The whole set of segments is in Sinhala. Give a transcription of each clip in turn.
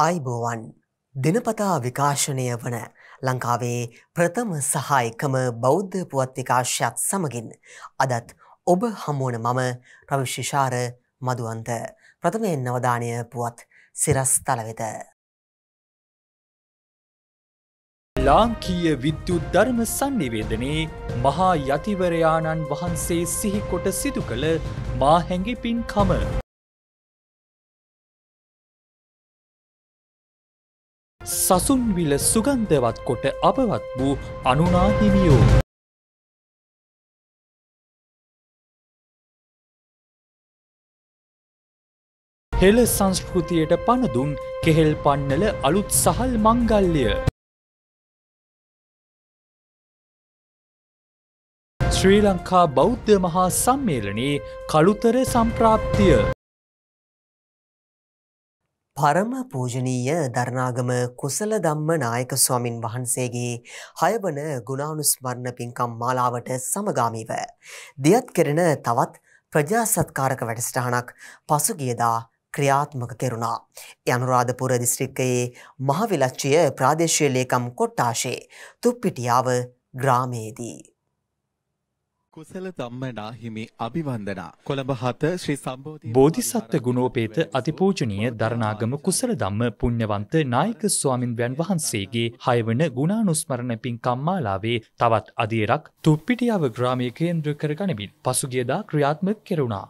ආයිබෝවන් දිනපතා විකාශනය වන ලංකාවේ ප්‍රථම සහායකම බෞද්ධ පුවත් විකාශයත් සමගින් අදත් ඔබ හමුවන මම ප්‍රවිශිෂාර මදුවන්ත ප්‍රථමයෙන් නවධානය පුවත් සිරස් තලවෙත. ලාංකීය විද්‍යු ධර්ම සන්නිවේදනයේ මහා යතිවරයාණන් වහන්සේ සිහිකොට සිදු කළ මාහැඟි පින්කම. සසුන්විල සුගන්ධවත් කොට අපවත් වූ අනුනාහිමියෝ. හෙළ සංස්කෘතියට පණදුන් කෙහෙල් පන්නල අලුත් සහල් මංගල්ලිය. ශ්‍රී ලංකා බෞද්ධ මහා සම්මේලනයේ කළුතර සම්ප්‍රාප්තිය. පරම පූජනීය දරණාගම කුසල ධම්ම නායක ස්වාමින් වහන්සේගේ හයවන ගුණානුස්මරණ පින්කම් මාලාවට සමගාමීව දියත් කෙරෙන තවත් ප්‍රජාසත්කාරක වැඩසටහනක් පසුගියදා ක්‍රියාත්මක කෙරුණා. යනුරාධපුර දිස්ත්‍රික්කයේ මහවිලච්චිය ප්‍රාදේශීය ලේකම් කොට්ටාශේ තුප්පිටියාව ග්‍රාමයේදී කුසල ධම්මනා හිමි අභිවන්දනා කොළඹ හත ශ්‍රී සම්බෝධි බෝධිසත්ව ගුණෝපේත අතිපූජනීය දරණාගම කුසල ධම්ම පුණ්‍යවන්ත නායක ස්වාමින්වයන් වහන්සේගේ හයවන ගුණානුස්මරණ පින්කම් මාලාවේ තවත් අධීරක් තුප්පිටියව ග්‍රාමයේ කේන්ද්‍ර කර ගනිමින් පසුගියදා ක්‍රියාත්මක කෙරුණා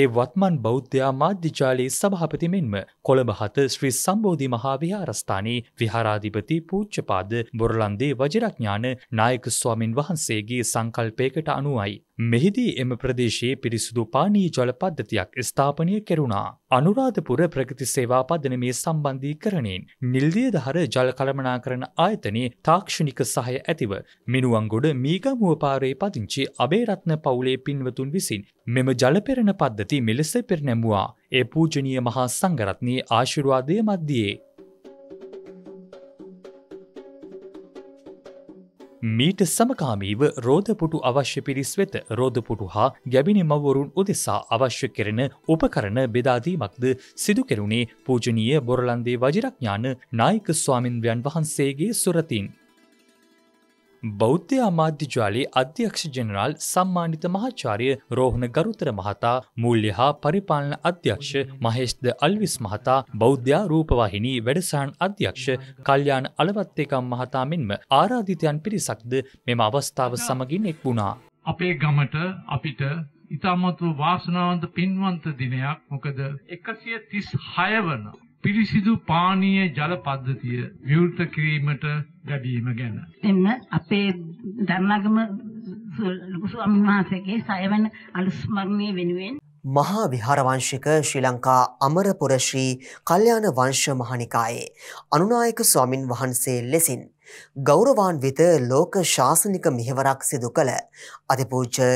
ඒ වත්මන් බෞද්ධයා මාධ්‍යජාලයේ සභාපති මෙන්ම කොළඹ හත ශ්‍රී සම්බෝධි මහාවිහාරස්ථානයේ විහාරාධිපති පූච්චපාද බොරලන්දේ වජරඥාන නායක ස්වාමින් වහන්සේගේ සංකල්පයකට අනුවයි. මෙහිදී එම ප්‍රදේශයේ පිරිසුදු පානී ජලපද්ධතියක් ස්ථාපනය කෙරුණා. අනුරාධපුර ප්‍රගති සේවා පදනමේ සම්බන්ධී කරණයෙන් නිල්දිය දහර ජල කළමනා කරන ආයතනයේ තාක්ෂණික සහය ඇතිව මිනුවන්ගොඩ මීගමුවපාරයේ පදිංචි අබේරත්න පවුලේ පින්වතුන් විසින් මෙම ජලපෙරණ පද්ධති මෙලෙස පෙරනැමුවා ඒ පූජනීය මහා සංගරත්නී ආශිරවාදය මධ්‍යයේ. මීට සමකාමීව රෝධපුටු අවශ්‍ය පිරිස් වෙත රෝධපුටු හා ගැබිනි මවරුන් උදෙසා අවශ්‍ය කෙරෙන උපකරණ බෙදාදීමක්ද සිදු කෙරුණේ පූජනීය බොරලන්දේ වජිරඥාන නායික ස්වාමින්ද්‍රයන් වහන්සේගේ සුරතින්. බෞද්ධ අමාධ්‍යජාලයේ අධ්‍යක්ෂ ජනරාල් සම්මානිත මහාචාරය රෝහණ ගරුතර මහතා මූල්‍ය හා පරිපාලන අධ්‍යක්ෂ මහේෂ්ද අල්විස් මහතා බෞද්ධා රූපවාහිනී වැඩසහන් අධ්‍යක්ෂ කල්්‍යාන අලවත්තේකම් මහතා මෙන්ම ආරාධිතයන් පිරිසක්ද මෙම අවස්ථාව සමගින් එක් වුණා. අපේ ගමට අපිට ඉතාමත්ව වාසනාවන්ත පින්වන්ත දිනයක් මොකද එකසිය තිස් හයවන පිරිසිදු පානීය ජල පද්ධතිය විවෘත කිරීමට ගැබීම ගැන. එන්න අපේ ධර්මගම ලොකු ස්වාමීන් වහන්සේගේ සයවන අනුස්මරණය වෙනුවෙන් මහා විහාරවංශික ශ්‍රී ලංකා අමරපුර ශ්‍රී කල්යාණ වංශ මහනිකායේ අනුනායක ස්වාමින් වහන්සේ ලෙසින් ගෞරවාන්විත ලෝක ශාසනික මෙහෙවරක් සිදු කළ අතිපූජ්‍ය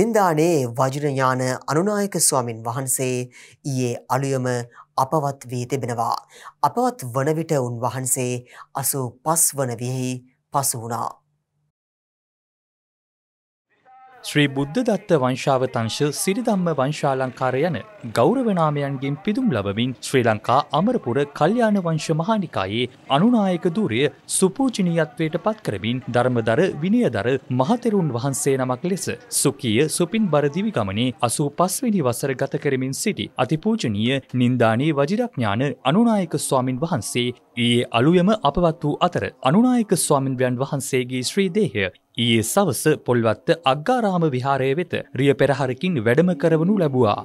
නින්දානේ වජිරඥාන අනුනායක ස්වාමින් වහන්සේ ඊයේ අලුයම අපවත් වී තිබෙනවා. අපවත් වන විට උන්වහන්සේ 85 වන වියෙහි පසු වුණා. ශ්‍රී බුද්ධ දත්ත වංශාවතංශ සිරිදම්ම වංශාලංකාර යන ගෞරවනාමයන්ගෙන් පිදුම් ලබමින් ශ්‍රී ලංකා අමරපුර කල්්‍යාන වංශ මහානිකායේ අනුනායක දූරය සුපූජනීයත්වයට පත්කරමින් ධර්මදර විනියදර මහතෙරුන් වහන්සේ නමක් ලෙස සුකිය සුපින් බරදිවි ගමනේ අසූ පස්වෙනි වසර ගත කරමින් සිටි අතිපූජනීය නින්දානී වජිරඥාන අනුනායක ස්වාමින් වහන්සේ ඒ අලුයම අපවත් වූ අතර අනුනායක ස්වාමින්වයන් වහන්සේගේ ශ්‍රීදේහය ඊයේ සවස පොල්වත්ත අග්ගාරාම විහාරය වෙත රිය පෙරහරකින් වැඩම කරවනු ලැබවා.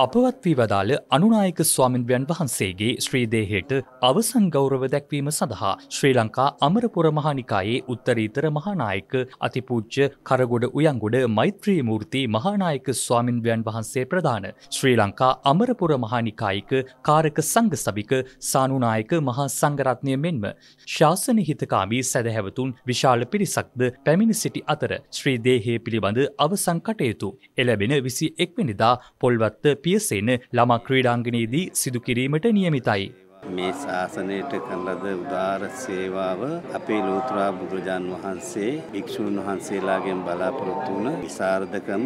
අපවත් වී වදාළ අනුනායක ස්වාමින්ද්‍රයන් වහන්සේගේ ශ්‍රීදේහයට අවසන් ගෞරව දැක්වීම සඳහා ශ්‍රී ලංකා අමරපුර මහානිකායේ උත්තරීතර මහානායක අතිපූජ්‍ය කරගොඩ උයන්ගොඩ මෛත්‍රී මූර්ති මහානායක ස්වාමින්ද්‍රයන් වහන්සේ ප්‍රධාන ශ්‍රී ලංකා අමරපුර මහානිකායික කාරක සංඝ සභික සානුනායක මහා සංඝරත්නය මෙන්ම ශාසන හිතකාමී සැදැහැවතුන් විශාල පිරිසක්ද පැමිණ සිටි අතර ශ්‍රීදේහය පිළිබඳ අවසං කටයුතු එලැබෙන විසි එක්වනිදා පොල්වත්ත පි පියසෙන ළම ක්‍රීඩාංගනයේදී සිදුකිරීමට නියමිතයි. මේ ශාසනයට කරලද උදාර සේවාව අපේ ලෝතුරා බුදුරජාන් වහන්සේ භික්‍ෂූන් වහන්සේලාගෙන් බලාපොරොත්තු වන විසාර්ධකම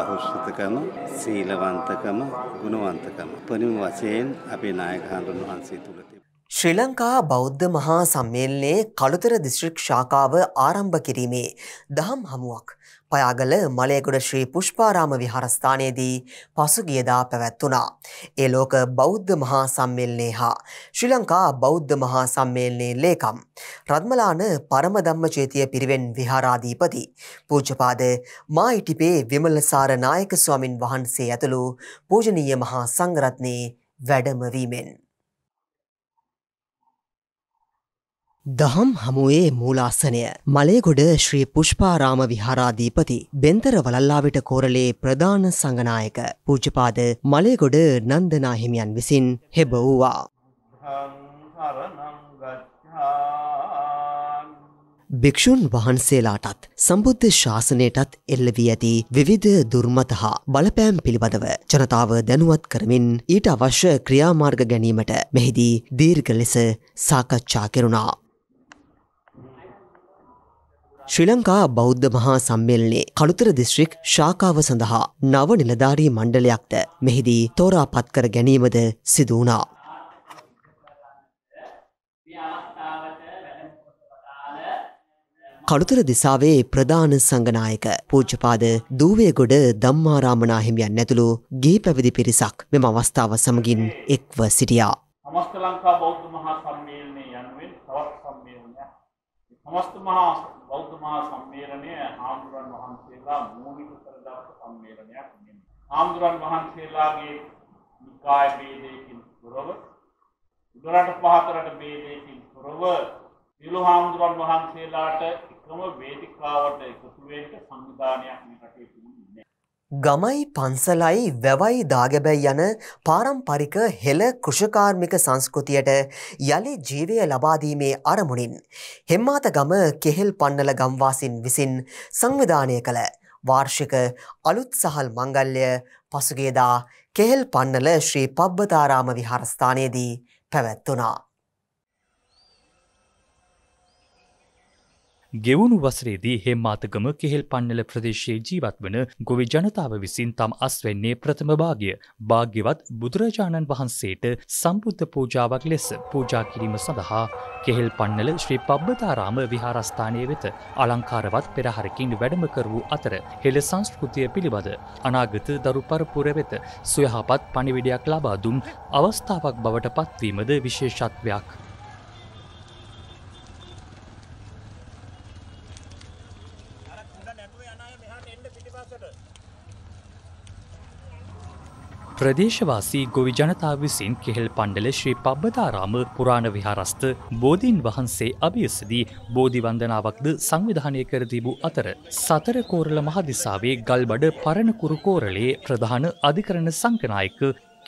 අහුෂ්ෘතකම සීලවන්තකම ගුණවන්තකම. පනිම වශයෙන් අපේ නායක හඳුන් වහන්සේ තුළති. ශ්‍රී ලංකා බෞද්ධ මහා සම්මේලනයේ කළුතර දිශ්‍රික් ශාකාව ආරම්භ කිරීමේ දහම් හමුවක් පයාගල මලයගොඩ ශ්‍රී පුෂ්පාරාම විහාරස්ථානයේදී පසුගියදා පැවැත්වුණා. ඒ ලෝක බෞද්ධ මහා සම්මේලනයේ හා ශ්‍රී ලංකා බෞද්ධ මහා සම්මේලනයේ ලේකම් රත්මලාන පරමධම්ම චේතිය පිරිවෙන් විහාරාධිපති පූජ්‍යපාද මායිටිපේ විමලසාර නායක ස්වාමින් වහන්සේ ඇතුළු පූජනීය මහා සංඝරත්නයේ වැඩමවීමෙන් දහම් හමුවේ මූලාසනය මලේගොඩ ශ්‍රී පුෂ්පාරාම විහාරාධීපති බෙන්තර වලල්ලාවිට කෝරලේ ප්‍රධාන සංගනායක පූජපාද මලේගොඩ නන්දනා හිමියන් විසින් හෙබ වූවා. භික්‍ෂූන් වහන්සේලාටත් සම්බුද්ධ ශාසනයටත් එල්ලවී ඇති විවිධ දුර්මත හා බලපෑම් පිළිබඳව ජනතාව දැනුවත් කරමින් ඊට අවශ්‍ය ක්‍රියාමාර්ග ගැනීමට මෙහිදී දීර්ඝ ලෙස සාකච්ඡා කෙරුණා. ශ්‍රී ලංකා බෞද්ධ මහා සම්මේලනයේ කළුතර දිස්ත්‍රික් ශාකාව සඳහා නව නිලධාරී මණ්ඩලයක්ද මෙහිදී තෝරාපත් කර ගැනීමද සිදු වුණා. කළුතර දිසාවේ ප්‍රධාන සංගනායක පූජ්‍යපාද දූවේගොඩ ධම්මාරාමනා හිමියන් ඇතුළු ගී පැවිදි පිරිසක් මෙම අවස්ථාව සමගින් එක්ව සිටියා. සමස්ත ලංකා බෞද්ධ මහා සම්මේලනයේ සමස්ත මහා බෞද්ධ මහා සම්මේලනය හාමුදුරන් වහන්සේලා මූලික කරගත් සම්මේලනයක් නෙමෙයි. හාමුදුරන් වහන්සේලාගේ නිකාය ભેදයකින් තොරව උඩරට පහතරට ભેදයකින් තොරව සියලු හාමුදුරන් වහන්සේලාට එකම වේදිකාවට එකතු වෙන්න සංවිධානයක් මේ රටේ ගමයි පන්සලයි වැවයි දාගැබැයි යන පාරම්පරික හෙළ කෘෂකාර්මික සංස්කෘතියට යළි ජීවය ලබාදීමේ අරමුණින්. හෙම්මාත ගම කෙහෙල් පන්නල ගම්වාසින් විසින් සංවිධානය කළ වාර්ෂික අලුත් සහල් මංගල්්‍ය පසුගේදා කෙහෙල් පන්නල ශ්‍රී පබ්බතාරාම විහාරස්ථානයේදී පැවැත්වනා. ගෙවුණු වසරේදී හෙම්මාතකම කෙහෙල් පන්නල ප්‍රදේශයේ ජීවත් වන ගොවි ජනතාව විසින් තම අස්වැන්නේ ප්‍රථම භාගය භාග්‍යවත් බුදුරජාණන් වහන්සේට සම්බුද්ධ පූජාවක් ලෙස පූජා කිරීම සඳහා කෙහෙල් පන්නල ශ්‍රී පබ්බතාරාම විහාරස්ථානය වෙත අලංකාරවත් පෙරහරකින් වැඩම කර වූ අතර හෙළ සංස්කෘතිය පිළිබඳ අනාගත දරු පරපුර වෙත සුයහපත් පණිවිඩයක් ලබා දුන් අවස්ථාවක් බවට පත්වීමද විශේෂත්වයක්. ප්‍රදේශවාසී ගොවි ජනතාව විසින් කෙහෙල් පණ්ඩල ශ්‍රී පබ්බතාරාම පුරාණ විහාරස්ථ බෝධීන් වහන්සේ අභියසදී බෝධිවන්දනාවක්ද සංවිධානය කර තිබූ අතර සතර කෝරල මහදිසාවේ ගල්බඩ පරණකුරු කෝරලේ ප්‍රධාන අධිකරණ සංකනායක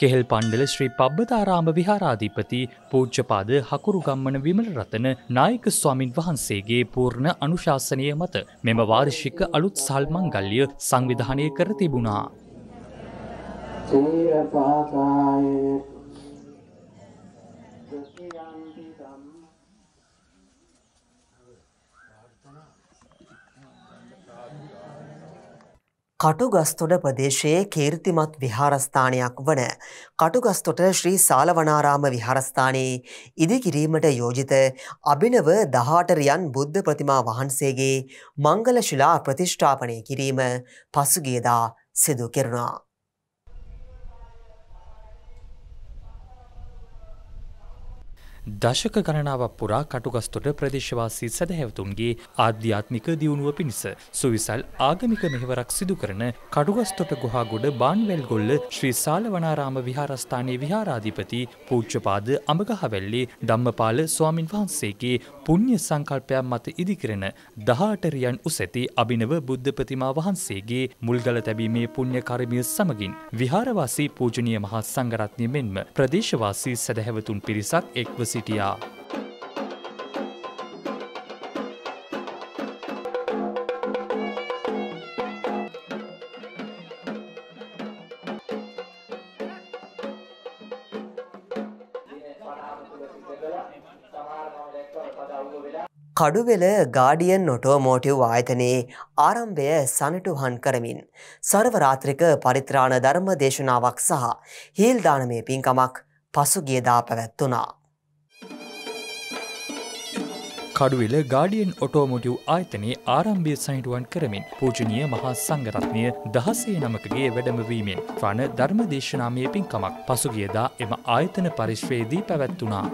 කෙහෙල් පණ්ඩල ශ්‍රී පබ්බතාරාම විහාරාධිපති පූච්චපාද හකුරුගම්මන විමල රතන නායක ස්වාමින් වහන්සේගේ පූර්ණ අනුශාසනය මත මෙම වාර්ෂික අලුත් සල්මංගල්ලිය සංවිධානය කර තිබුණා. සීරපාතාය දතියන්ති ධම්ම කටුගස්තොඩ ප්‍රදේශයේ කීර්තිමත් විහාරස්ථානයක් වන කටුගස්තොට ශ්‍රී සාලවනාරාම විහාරස්ථානයේ ඉදිකිරීමට යෝජිත අභිනව දහාටරියන් බුද්ධ ප්‍රතිමා වහන්සේගේ මංගල ශිලා ප්‍රතිෂ්ඨාපනය කිරීම පසුගියදා සිදු කෙරුණා. දශක ගණනාවක් පුරා කටුගස්තොට ප්‍රදේශවාසී සැදැහැවතුන්ගේ ආධ්‍යාත්මික දියුණුව පිණිස සුවිසල් ආගමික මෙහෙවරක් සිදු කරන කටුගස්තොට ගොහාගොඩ බාන්වැල්ගොල්ල ශ්‍රී සාලවනාරාම විහාරස්ථානයේ විහාරාධිපති පූච්චපාද අමගහවැල්ලේ ධම්මපාල ස්වාමින් වහන්සේගේ පුණ්‍ය සංකල්පයක් මත ඉදිකරන 18 රියන් උසැති අභිනව බුද්ධ ප්‍රතිමා වහන්සේගේ මුල්ගල තැබීමේ පුණ්‍ය කර්මය සමගින් විහාරවාසී පූජනීය මහා සංඝරත්නය මෙන්ම ප්‍රදේශවාසී සැදැහැවතුන් පිරිසක් එක්වසි සිටියා. කඩුවෙල ගාඩියන් නොටෝ මෝටිව් ආයතනයේ ආරම්භය සනටුහන් කරමින් සර්වරාත්‍රික පරිත්‍රාණ ධර්ම දේශනාවක් සහ හිල් දානමය පින්කමක් පසුගියදා පැවැත්වනා. කඩුවෙල ගාඩියන් ඔටෝමෝටිව් ආයතනයේ ආරම්භය සහිටුවන් කරමින් පූජනීය මහා සංඝරත්නය දහසේ නමකගේ වැඩමවීමෙන් වන ධර්මදේශනාමය පින්කමක් පසුගියදා එම ආයතන පරිශ්වයේදී පැවැත්වුණා.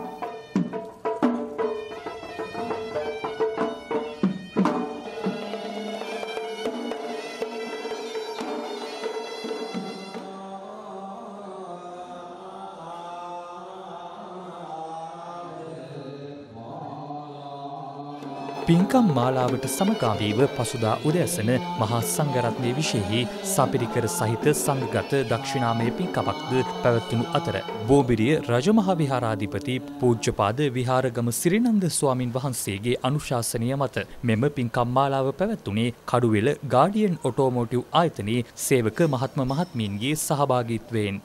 පින්කම් මාලාවට සමකාමීව පසුදා උදෑසන මහා සංඝරත්නය විශයෙහි සපිරිකර සහිත සංගත දක්ෂිණාමය පින්කමක්ද පැවැත්වුණු අතර බෝබිරිය රජමහා විහාරාධිපති පූජ්‍යපාද විහාරගම සිරිනන්ද ස්වාමින් වහන්සේගේ අනුශාසනය මත මෙම පින්කම් මාලාව පැවැත්වුණේ කඩුවෙල ගාඩියන් ඔටෝමෝටිව් ආයතනයේ සේවක මහත්ම මහත්මීන්ගේ සහභාගීත්වයෙන්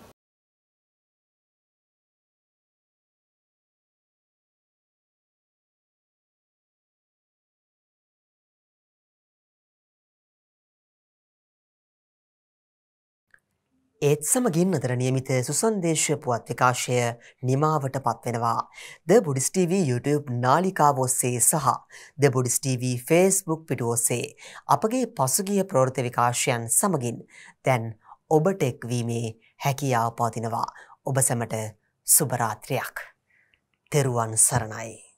ඒත් සමගින් අතර නියමිත සුසන්දේශය පුවත් විකාශය නිමාවට පත්වෙනවා. ද බුඩිස්ටව YouTube නාලිකාව ඔස්සේ සහ ද බුඩිස්ටව ෆස්බුක් පිට ඔස්සේ අපගේ පසුගිය ප්‍රෝෘත විකාශයන් සමගින් දැන් ඔබට එක්වීමේ හැකියාපාතිනවා ඔබ සැමට සුභරාත්‍රයක්. තෙරුවන් සරණයි.